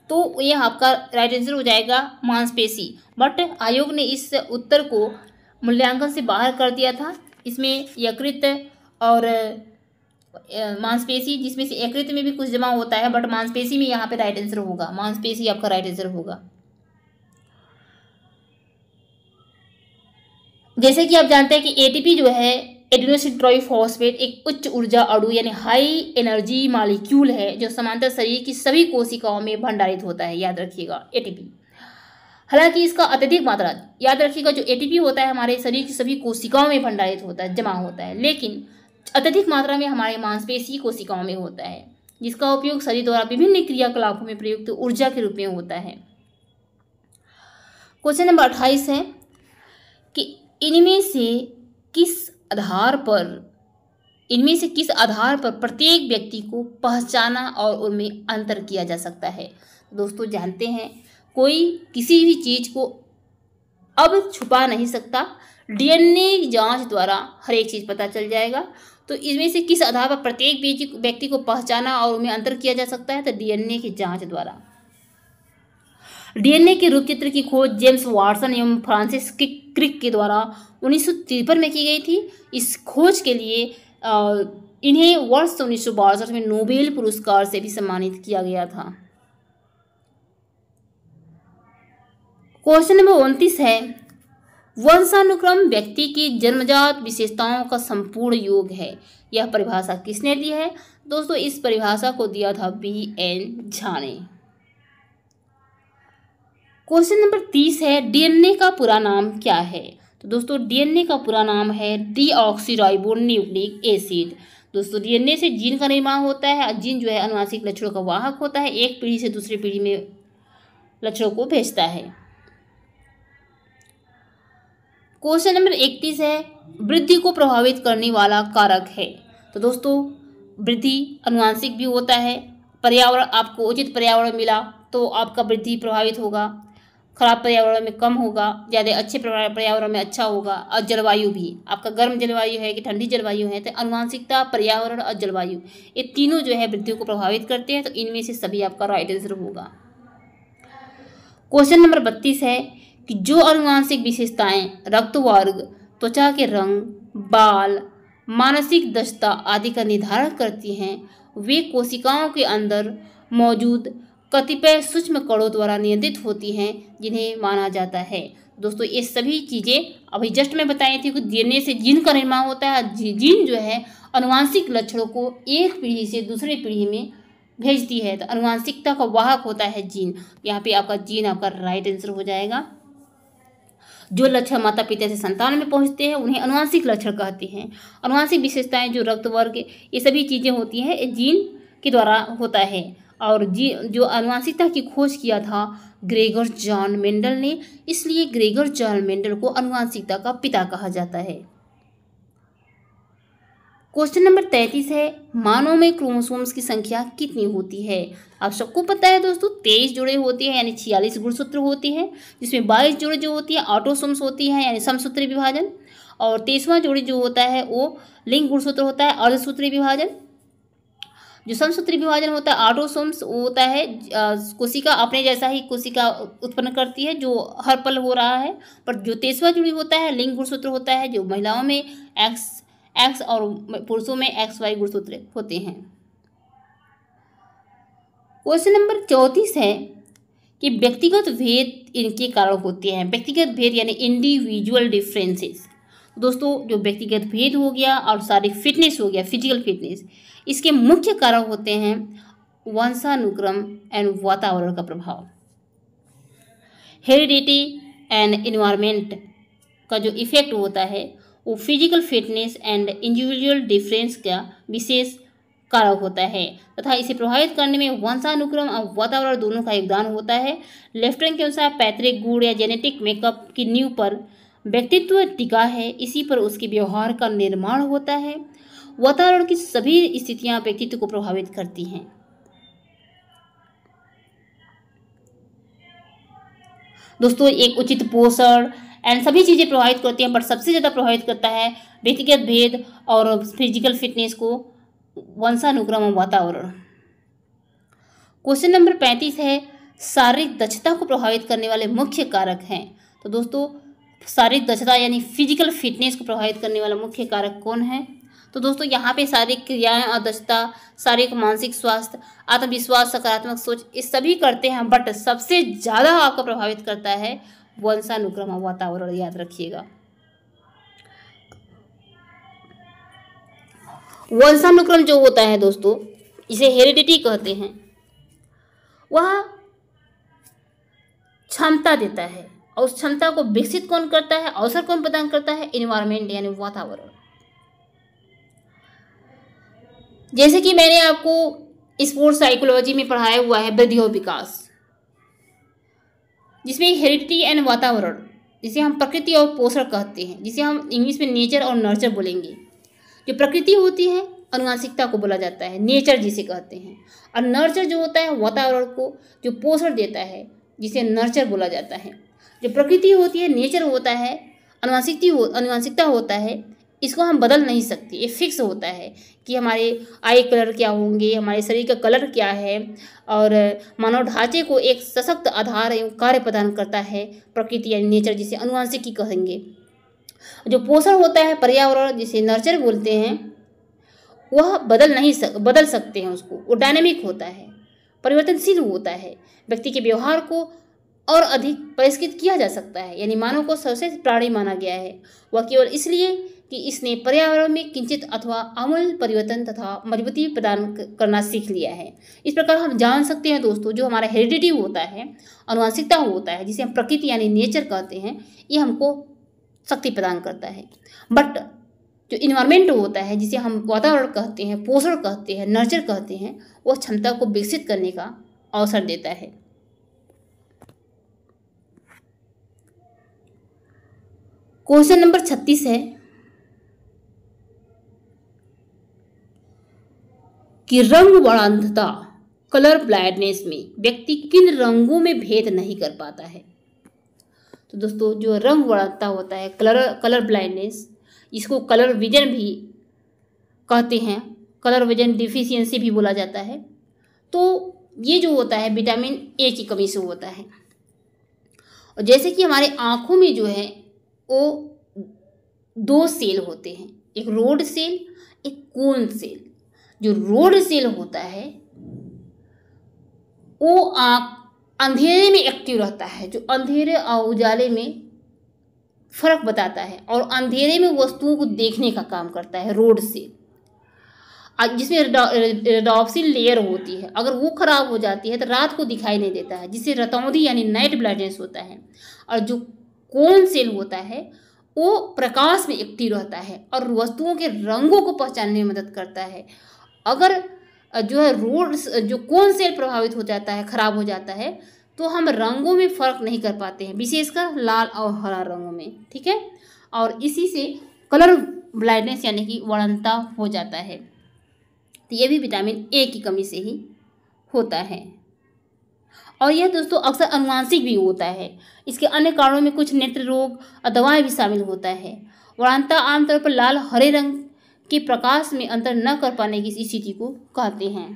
तो यह आपका राइट आंसर हो जाएगा मांसपेशी बट आयोग ने इस उत्तर को मूल्यांकन से बाहर कर दिया था इसमें यकृत और मांसपेशी जिसमें से यकृत में भी कुछ जमा होता है बट मांसपेशी में यहाँ पे राइट आंसर होगा मांसपेशी आपका राइट आंसर होगा जैसे कि आप जानते हैं कि एटीपी जो है एडिनोसिन एक उच्च ऊर्जा अड़ु यानी हाई एनर्जी मालिक्यूल है जो समांतर शरीर की सभी कोशिकाओं में भंडारित होता है याद रखिएगा एटीपी हालांकि इसका अत्यधिक मात्रा याद रखिएगा जो एटीपी होता है हमारे शरीर की सभी कोशिकाओं में भंडारित होता है जमा होता है लेकिन अत्यधिक मात्रा में हमारे मांसपेशी कोशिकाओं में होता है जिसका उपयोग शरीर द्वारा विभिन्न क्रियाकलापों में प्रयुक्त ऊर्जा के रूप में होता है क्वेश्चन नंबर अट्ठाईस है कि इनमें से किस आधार पर इनमें से किस आधार पर प्रत्येक व्यक्ति को पहचाना और उनमें अंतर किया जा सकता है दोस्तों जानते हैं कोई किसी भी चीज़ को अब छुपा नहीं सकता डीएनए जांच द्वारा हर एक चीज़ पता चल जाएगा तो इसमें से किस आधार पर प्रत्येक व्यक्ति को पहचाना और उनमें अंतर किया जा सकता है तो डीएनए की जांच द्वारा डीएनए के रूपचित्र की खोज जेम्स वाटसन एवं फ्रांसिस क्रिक के द्वारा उन्नीस में की गई थी इस खोज के लिए इन्हें वर्ष उन्नीस में नोबेल पुरस्कार से भी सम्मानित किया गया था क्वेश्चन नंबर उनतीस है वंशानुक्रम व्यक्ति की जन्मजात विशेषताओं का संपूर्ण योग है यह परिभाषा किसने दी है दोस्तों इस परिभाषा को दिया था बी एन झा ने क्वेश्चन नंबर तीस है डीएनए का पूरा नाम क्या है तो दोस्तों डीएनए का पूरा नाम है डीऑक्सीराइबो न्यूक्लिक एसिड दोस्तों डीएनए से जीन का निर्माण होता है जीन जो है अनुवांशिक लक्षणों का वाहक होता है एक पीढ़ी से दूसरी पीढ़ी में लक्षणों को भेजता है क्वेश्चन नंबर इकतीस है वृद्धि को प्रभावित करने वाला कारक है तो दोस्तों वृद्धि अनुवांशिक भी होता है पर्यावरण आपको उचित पर्यावरण मिला तो आपका वृद्धि प्रभावित होगा खराब पर्यावरण में कम होगा ज़्यादा अच्छे पर्यावरण में अच्छा होगा और जलवायु भी आपका गर्म जलवायु है कि ठंडी जलवायु है तो अनुवांशिकता पर्यावरण और जलवायु ये तीनों जो है वृद्धि को प्रभावित करते हैं तो इनमें से सभी आपका राइट आंसर होगा क्वेश्चन नंबर बत्तीस है कि जो अनुवांशिक विशेषताएं रक्त वर्ग त्वचा के रंग बाल मानसिक दक्षता आदि का निर्धारण करती हैं वे कोशिकाओं के अंदर मौजूद कतिपय सूक्ष्म कणों द्वारा नियंत्रित होती हैं जिन्हें माना जाता है दोस्तों ये सभी चीज़ें अभी जस्ट मैं बताई थी कि डीएनए से जीन का निर्माण होता है जीन जो है अनुवांशिक लक्षणों को एक पीढ़ी से दूसरे पीढ़ी में भेजती है तो अनुवांशिकता का वाहक होता है जीन यहाँ पे आपका जीन आपका राइट आंसर हो जाएगा जो लक्षण माता पिता से संतान में पहुँचते हैं उन्हें अनुवांशिक लक्षण कहते हैं अनुवांशिक विशेषताएँ जो रक्त वर्ग ये सभी चीज़ें होती हैं जीन के द्वारा होता है और जी जो अनुवांशिकता की खोज किया था ग्रेगर जॉन मेंडल ने इसलिए ग्रेगर जॉन मेंडल को अनुवांशिकता का पिता कहा जाता है क्वेश्चन नंबर तैंतीस है मानव में क्रोमोसोम्स की संख्या कितनी होती है आप सबको पता है दोस्तों तेईस जोड़े होते हैं यानी छियालीस गुणसूत्र होते हैं जिसमें बाईस जोड़े जो होती है ऑटोसोम्स होती हैं यानी समसूत्री विभाजन और तेईसवां जोड़ी जो होता है वो लिंग गुणसूत्र होता है अर्धसूत्री विभाजन जो समसूत्री विभाजन होता है ऑटोसोम्स वो होता है कोशिका अपने जैसा ही कोशिका उत्पन्न करती है जो हर पल हो रहा है पर जो तेसवा जुड़ी होता है लिंग गुणसूत्र होता है जो महिलाओं में एक्स एक्स और पुरुषों में एक्स वाई गुणसूत्र होते हैं क्वेश्चन नंबर चौंतीस है कि व्यक्तिगत भेद इनके कारण होते हैं व्यक्तिगत भेद यानी इंडिविजुअल डिफ्रेंसेस दोस्तों जो व्यक्तिगत भेद हो गया और शारीरिक फिटनेस हो गया फिजिकल फिटनेस इसके मुख्य कारण होते हैं वंशानुक्रम एंड वातावरण का प्रभाव हेरिडिटी एंड इन्वायरमेंट का जो इफेक्ट होता है वो physical fitness and individual difference का विशेष कारक होता है तथा इसे प्रभावित करने में वंशानुक्रम और वातावरण दोनों का योगदान होता है लेफ्टन के अनुसार पैतृक गुण या जेनेटिक मेकअप की नींव पर व्यक्तित्व टिका है इसी पर उसके व्यवहार का निर्माण होता है वातावरण की सभी स्थितियां व्यक्तित्व को प्रभावित करती हैं दोस्तों एक उचित पोषण एंड सभी चीज़ें प्रभावित करती हैं बट सबसे ज़्यादा प्रभावित करता है व्यक्तिगत भेद और फिजिकल फिटनेस को वंशानुक्रम वातावरण क्वेश्चन नंबर पैंतीस है शारीरिक दक्षता को प्रभावित करने वाले मुख्य कारक हैं तो दोस्तों शारीरिक दक्षता यानी फिजिकल फिटनेस को प्रभावित करने वाला मुख्य कारक कौन है तो दोस्तों यहाँ पे शारीरिक क्रियाएं और दक्षता शारीरिक मानसिक स्वास्थ्य आत्मविश्वास सकारात्मक सोच ये सभी करते हैं बट सबसे ज़्यादा आपको प्रभावित करता है वंशानुक्रम वातावरण याद रखिएगा वंशानुक्रम जो होता है दोस्तों इसे हेरिडिटी कहते हैं वह क्षमता देता है और उस क्षमता को विकसित कौन करता है अवसर कौन प्रदान करता है इन्वायरमेंट यानी वातावरण जैसे कि मैंने आपको स्पोर्ट्स साइकोलॉजी में पढ़ाया हुआ है वृद्धि और विकास जिसमें हेरिटी एंड वातावरण जिसे हम प्रकृति और पोषण कहते हैं जिसे हम इंग्लिश में नेचर और नर्चर बोलेंगे जो प्रकृति होती है अनुवांशिकता को बोला जाता है नेचर जिसे कहते हैं और नर्चर जो होता है वातावरण को जो पोषण देता है जिसे नर्चर बोला जाता है जो प्रकृति होती है नेचर होता है अनुवांशिकता हो अनुवांशिकता होता है इसको हम बदल नहीं सकते ये फिक्स होता है कि हमारे आई कलर क्या होंगे हमारे शरीर का कलर क्या है और मानव ढांचे को एक सशक्त आधार एवं कार्य प्रदान करता है प्रकृति यानी नेचर जिसे अनुवांशिकी कहेंगे जो पोषण होता है पर्यावरण जिसे नर्चर बोलते हैं वह बदल नहीं सक बदल सकते हैं उसको वो डायनेमिक होता है परिवर्तनशील होता है व्यक्ति के व्यवहार को और अधिक परिष्कृत किया जा सकता है यानी मानव को सबसे प्राणी माना गया है वह केवल इसलिए कि इसने पर्यावरण में किंचित अथवा आमूल परिवर्तन तथा मजबूती प्रदान करना सीख लिया है इस प्रकार हम जान सकते हैं दोस्तों जो हमारा हेरिडिटी होता है अनुवांशिकता होता है जिसे हम प्रकृति यानी नेचर कहते हैं ये हमको शक्ति प्रदान करता है बट जो इन्वायरमेंट होता है जिसे हम वातावरण कहते हैं पोषण कहते हैं नर्चर कहते हैं वो क्षमता को विकसित करने का अवसर देता है क्वेश्चन नंबर छत्तीस है कि रंग वर्णता कलर ब्लाइंडनेस में व्यक्ति किन रंगों में भेद नहीं कर पाता है तो दोस्तों जो रंग वर्णता होता है कलर कलर ब्लाइंडनेस इसको कलर विजन भी कहते हैं कलर विजन डिफिशियंसी भी बोला जाता है तो ये जो होता है विटामिन ए की कमी से होता है और जैसे कि हमारे आँखों में जो है वो दो सेल होते हैं एक रोड सेल एक कोन सेल जो रोड सेल होता है वो आँख अंधेरे में एक्टिव रहता है जो अंधेरे और उजाले में फर्क बताता है और अंधेरे में वस्तुओं को देखने का काम करता है रोड सेल जिसमें रेडॉप्सिन लेयर होती है अगर वो खराब हो जाती है तो रात को दिखाई नहीं देता है जिससे रतौंधी यानी नाइट ब्लाइंडनेस होता है और जो कौन सेल होता है वो प्रकाश में एक्टिव रहता है और वस्तुओं के रंगों को पहचानने में मदद करता है अगर जो है रोड जो कौन सेल प्रभावित हो जाता है खराब हो जाता है तो हम रंगों में फ़र्क नहीं कर पाते हैं विशेषकर लाल और हरा रंगों में ठीक है और इसी से कलर ब्लाइंडनेस यानी कि वर्णता हो जाता है तो ये भी विटामिन ए की कमी से ही होता है और यह दोस्तों अक्सर अनुवांशिक भी होता है इसके अन्य कारणों में कुछ नेत्र रोग और दवाएँ भी शामिल होता है वर्णता आमतौर पर लाल हरे रंग के प्रकाश में अंतर न कर पाने की स्थिति को कहते हैं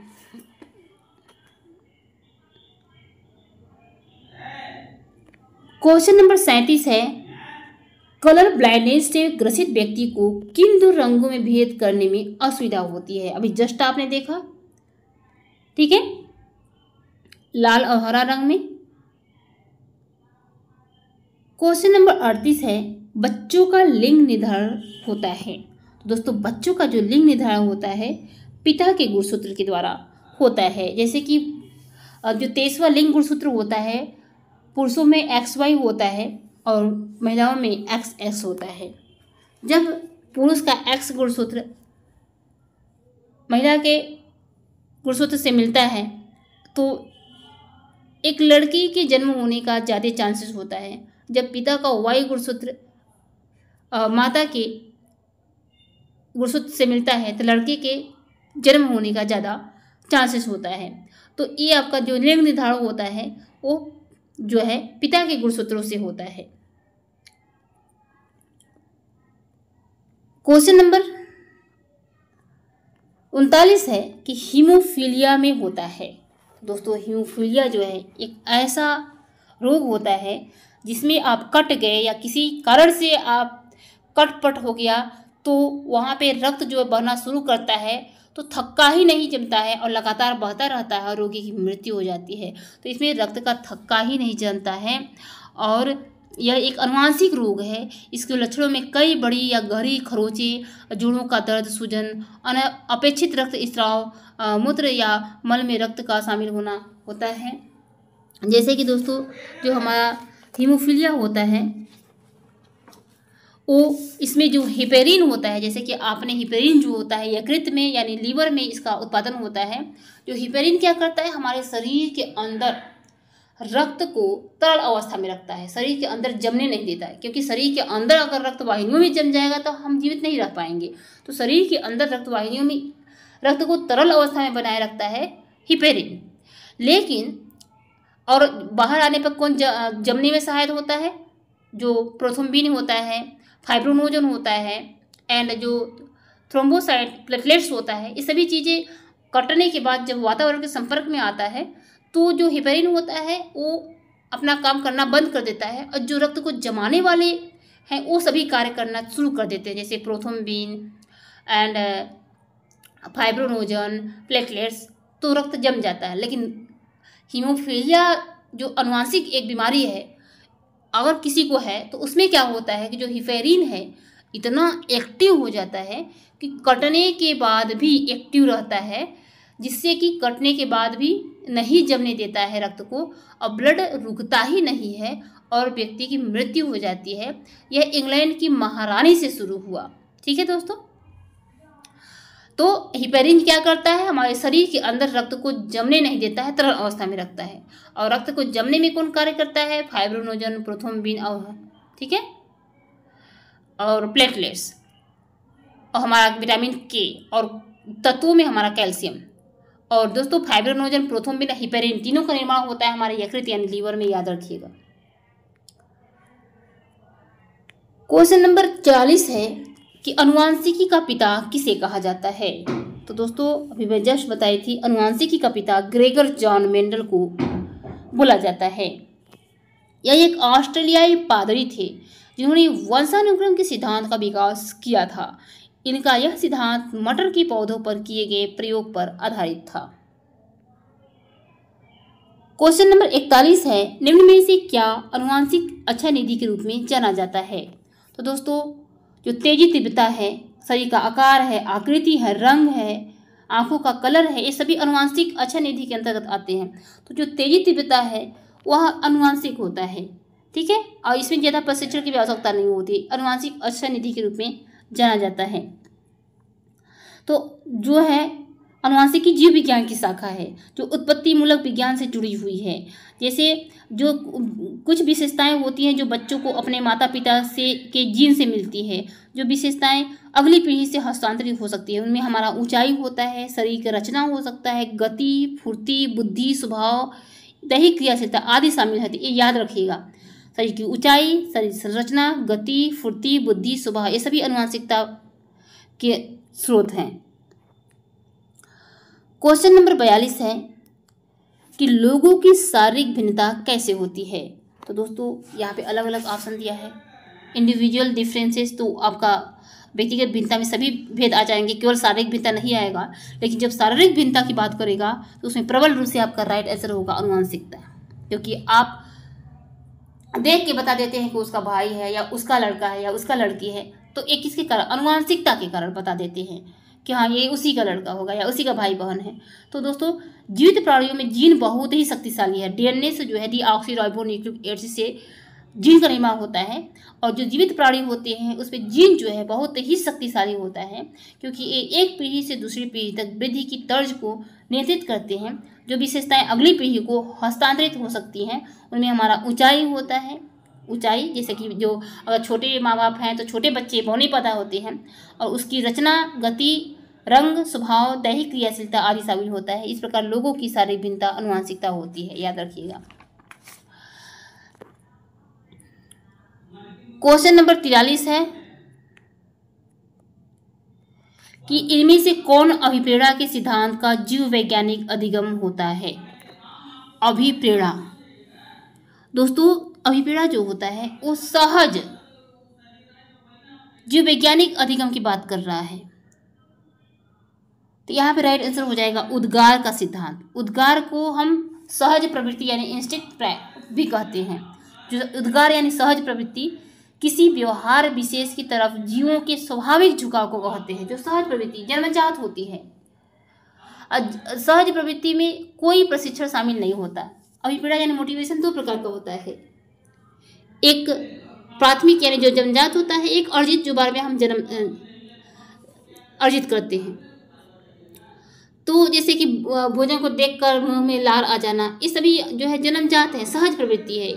क्वेश्चन नंबर सैंतीस है कलर ब्लाइंडनेस से ग्रसित व्यक्ति को किन दो रंगों में भेद करने में असुविधा होती है अभी जस्ट आपने देखा ठीक है लाल और हरा रंग में क्वेश्चन नंबर अड़तीस है बच्चों का लिंग निर्धारण होता है दोस्तों बच्चों का जो लिंग निर्धारण होता है पिता के गुणसूत्र के द्वारा होता है जैसे कि जो तेईसवा लिंग गुणसूत्र होता है पुरुषों में एक्स वाई होता है और महिलाओं में एक्स एक्स होता है जब पुरुष का एक्स गुणसूत्र महिला के गुणसूत्र से मिलता है तो एक लड़की के जन्म होने का ज़्यादा चांसेस होता है जब पिता का वाई गुणसूत्र माता के गुड़सूत्र से मिलता है तो लड़के के जन्म होने का ज़्यादा चांसेस होता है तो ये आपका जो लिंग निर्धारण होता है वो जो है पिता के गुणसूत्रों से होता है क्वेश्चन नंबर उनतालीस है कि हीमोफीलिया में होता है दोस्तों हीमोफीलिया जो है एक ऐसा रोग होता है जिसमें आप कट गए या किसी कारण से आप कट पट हो गया तो वहाँ पे रक्त जो है बहना शुरू करता है तो थक्का ही नहीं जमता है और लगातार बहता रहता है और रोगी की मृत्यु हो जाती है तो इसमें रक्त का थक्का ही नहीं जमता है और यह एक अनुवांशिक रोग है इसके लक्षणों में कई बड़ी या गहरी खरोचे जोड़ों का दर्द सूजन अपेक्षित रक्त स्त्राव मूत्र या मल में रक्त का शामिल होना होता है जैसे कि दोस्तों जो हमारा हीमोफीलिया होता है ओ इसमें जो हिपेरिन होता है जैसे कि आपने हिपेरिन जो होता है यकृत में यानी लीवर में इसका उत्पादन होता है जो हिपेरिन क्या करता है हमारे शरीर के अंदर रक्त को तरल अवस्था में रखता है शरीर के अंदर जमने नहीं देता है क्योंकि शरीर के अंदर अगर रक्त वाहिनियों में जम जाएगा तो हम जीवित नहीं रह पाएंगे तो शरीर के अंदर रक्त वाहिनियों में रक्त को तरल अवस्था में बनाए रखता है हिपेरिन लेकिन और बाहर आने पर कौन जमने में सहायता होता है जो प्रोथम्बिन होता है फाइब्रोनोजन होता है एंड जो थ्रोम्बोसाइड प्लेटलेट्स होता है ये सभी चीज़ें कटने के बाद जब वातावरण के संपर्क में आता है तो जो हिपेरिन होता है वो अपना काम करना बंद कर देता है और जो रक्त को जमाने वाले हैं वो सभी कार्य करना शुरू कर देते हैं जैसे prothrombin and uh, fibrinogen platelets तो रक्त जम जाता है लेकिन हीमोफीलिया जो अनुवांशिक एक बीमारी है अगर किसी को है तो उसमें क्या होता है कि जो हिफेरिन है इतना एक्टिव हो जाता है कि कटने के बाद भी एक्टिव रहता है जिससे कि कटने के बाद भी नहीं जमने देता है रक्त को और ब्लड रुकता ही नहीं है और व्यक्ति की मृत्यु हो जाती है यह इंग्लैंड की महारानी से शुरू हुआ ठीक है दोस्तों तो हिपेरिन क्या करता है हमारे शरीर के अंदर रक्त को जमने नहीं देता है तरल अवस्था में रखता है और रक्त को जमने में कौन कार्य करता है फाइब्रोनोजन प्रोथोम्बिन और ठीक है और प्लेटलेट्स और हमारा विटामिन के और तत्वों में हमारा कैल्शियम और दोस्तों फाइब्रोनोजन प्रोथोम्बिन हिपेरिन तीनों का निर्माण होता है हमारे यकृत यानी लीवर में याद रखिएगा क्वेश्चन नंबर चालीस है कि अनुवांशिकी का पिता किसे कहा जाता है तो दोस्तों अभी मैं जश बताई थी अनुवांशिकी का पिता ग्रेगर जॉन मेंडल को बोला जाता है यह एक ऑस्ट्रेलियाई पादरी थे जिन्होंने वंशानुक्रम के सिद्धांत का विकास किया था इनका यह सिद्धांत मटर के पौधों पर किए गए प्रयोग पर आधारित था क्वेश्चन नंबर इकतालीस है निम्न में से क्या अनुवांशिक अच्छा निधि के रूप में जाना जाता है तो दोस्तों जो तेजी तीव्रता है शरीर का आकार है आकृति है रंग है आंखों का कलर है ये सभी अनुवांशिक अच्छा निधि के अंतर्गत आते हैं तो जो तेजी तीव्रता है वह अनुवांशिक होता है ठीक है और इसमें ज़्यादा प्रशिक्षण की आवश्यकता नहीं होती अनुवांशिक अच्छा निधि के रूप में जाना जाता है तो जो है अनुवांशिकी जीव विज्ञान की शाखा है जो उत्पत्ति मूलक विज्ञान से जुड़ी हुई है जैसे जो कुछ विशेषताएं होती हैं जो बच्चों को अपने माता पिता से के जीन से मिलती है जो विशेषताएं अगली पीढ़ी से हस्तांतरित हो सकती है उनमें हमारा ऊंचाई होता है शरीर की रचना हो सकता है गति फुर्ती बुद्धि स्वभाव दैहिक क्रियाशीलता आदि शामिल है तो ये याद रखिएगा शरीर की ऊंचाई शरीर संरचना गति फुर्ती बुद्धि स्वभाव ये सभी अनुवांशिकता के स्रोत हैं क्वेश्चन नंबर बयालीस है कि लोगों की शारीरिक भिन्नता कैसे होती है तो दोस्तों यहाँ पे अलग अलग ऑप्शन दिया है इंडिविजुअल डिफरेंसेस तो आपका व्यक्तिगत भिन्नता में सभी भेद आ जाएंगे केवल शारीरिक भिन्नता नहीं आएगा लेकिन जब शारीरिक भिन्नता की बात करेगा तो उसमें प्रबल रूप से आपका राइट आंसर होगा अनुवांशिकता क्योंकि आप देख के बता देते हैं कि उसका भाई है या उसका लड़का है या उसका लड़की है तो एक किसके कारण अनुवांशिकता के कारण बता देते हैं कि हाँ ये उसी का लड़का होगा या उसी का भाई बहन है तो दोस्तों जीवित प्राणियों में जीन बहुत ही शक्तिशाली है डीएनए से जो है दी ऑक्सीराइबोन्यूक्लिक एड्स से जीन का निर्माण होता है और जो जीवित प्राणी होते हैं उसमें जीन जो है बहुत ही शक्तिशाली होता है क्योंकि ये एक पीढ़ी से दूसरी पीढ़ी तक वृद्धि की तर्ज को नियंत्रित करते हैं जो विशेषताएँ अगली पीढ़ी को हस्तांतरित हो सकती हैं उनमें हमारा ऊँचाई होता है ऊंचाई जैसे कि जो अगर छोटे माँ बाप हैं तो छोटे बच्चे बौने पैदा होते हैं और उसकी रचना गति रंग स्वभाव दैहिक क्रियाशीलता आदि शामिल होता है इस प्रकार लोगों की सारी भिन्नता अनुवांशिकता होती है याद रखिएगा क्वेश्चन नंबर तिरालीस है कि इनमें से कौन अभिप्रेरणा के सिद्धांत का जीव वैज्ञानिक अधिगम होता है अभिप्रेरणा दोस्तों अभिप्रेरणा जो होता है वो सहज जीव वैज्ञानिक अधिगम की बात कर रहा है तो यहाँ पे राइट आंसर हो जाएगा उद्गार का सिद्धांत उद्गार को हम सहज प्रवृत्ति यानी इंस्टिक्ट भी कहते हैं जो उद्गार यानी सहज प्रवृत्ति किसी व्यवहार विशेष की तरफ जीवों के स्वाभाविक झुकाव को कहते हैं जो सहज प्रवृत्ति जन्मजात होती है सहज प्रवृत्ति में कोई प्रशिक्षण शामिल नहीं होता अभिप्राय यानी मोटिवेशन दो प्रकार का होता है एक प्राथमिक यानी जो जन्मजात होता है एक अर्जित जो बार में हम जन्म अर्जित करते हैं तो जैसे कि भोजन को देख कर मुँह में लार आ जाना ये सभी जो है जन्मजात है सहज प्रवृत्ति है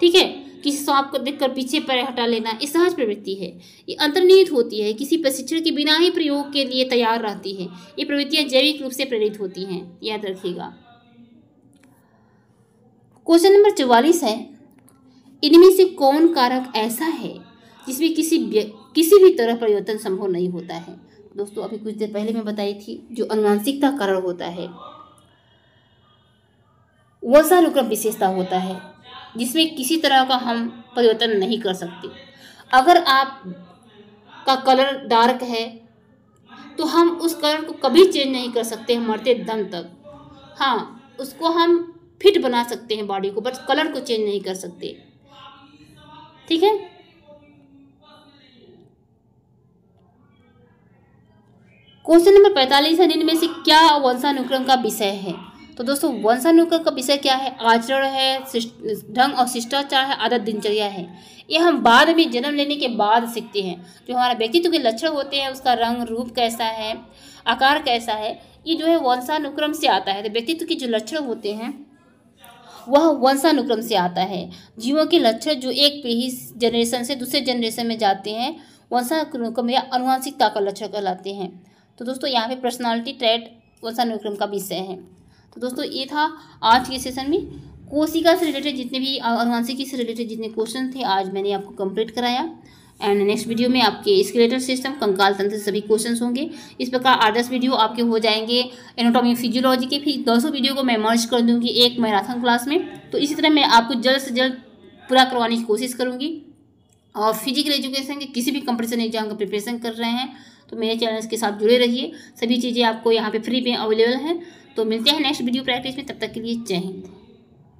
ठीक है किसी सांप को देखकर पीछे पैर हटा लेना ये सहज प्रवृत्ति है ये अंतर्निहित होती है किसी प्रशिक्षण के बिना ही प्रयोग के लिए तैयार रहती है ये प्रवृत्तियाँ जैविक रूप से प्रेरित होती हैं याद रखिएगा क्वेश्चन नंबर चौवालीस है इनमें से कौन कारक ऐसा है जिसमें किसी किसी भी तरह परिवर्तन संभव नहीं होता है दोस्तों अभी कुछ देर पहले मैं बताई थी जो अनुवांशिकता कारण होता है वंशानुक्रम विशेषता होता है जिसमें किसी तरह का हम परिवर्तन नहीं कर सकते अगर आप का कलर डार्क है तो हम उस कलर को कभी चेंज नहीं कर सकते हैं मरते दम तक हाँ उसको हम फिट बना सकते हैं बॉडी को बट कलर को चेंज नहीं कर सकते ठीक है क्वेश्चन नंबर पैंतालीस है इनमें में से क्या वंशानुक्रम का विषय है तो दोस्तों वंशानुक्रम का विषय क्या है आचरण है ढंग और शिष्टाचार है आदत दिनचर्या है ये हम बाद में जन्म लेने के बाद सीखते हैं जो हमारा व्यक्तित्व के लक्षण होते हैं उसका रंग रूप कैसा है आकार कैसा है ये जो है वंशानुक्रम से आता है तो व्यक्तित्व के जो लक्षण होते हैं वह वंशानुक्रम से आता है जीवों के लक्षण जो एक पीढ़ी जनरेशन से दूसरे जनरेशन में जाते हैं वंशानुक्रम या अनुवांशिकता का लक्षण कहलाते हैं तो दोस्तों यहाँ पे पर्सनालिटी ट्रेट वसन अनुक्रम का विषय है तो दोस्तों ये था आज के सेशन में कोशिका से रिलेटेड जितने भी अनुवांशिकी से रिलेटेड जितने क्वेश्चन थे आज मैंने आपको कंप्लीट कराया एंड नेक्स्ट वीडियो में आपके स्केलेटर सिस्टम कंकाल तंत्र सभी क्वेश्चंस होंगे इस प्रकार आठ दस वीडियो आपके हो जाएंगे एनाटॉमी फिजियोलॉजी के फिर दसों वीडियो को मैं मर्ज कर दूंगी एक मैराथन क्लास में तो इसी तरह मैं आपको जल्द से जल्द पूरा करवाने की कोशिश करूँगी और फिजिकल एजुकेशन के किसी भी कंपटीशन एग्जाम का प्रिपरेशन कर रहे हैं तो मेरे चैनल के साथ जुड़े रहिए सभी चीज़ें आपको यहाँ पे फ्री में अवेलेबल हैं तो मिलते हैं नेक्स्ट वीडियो प्रैक्टिस में तब तक के लिए जय हिंद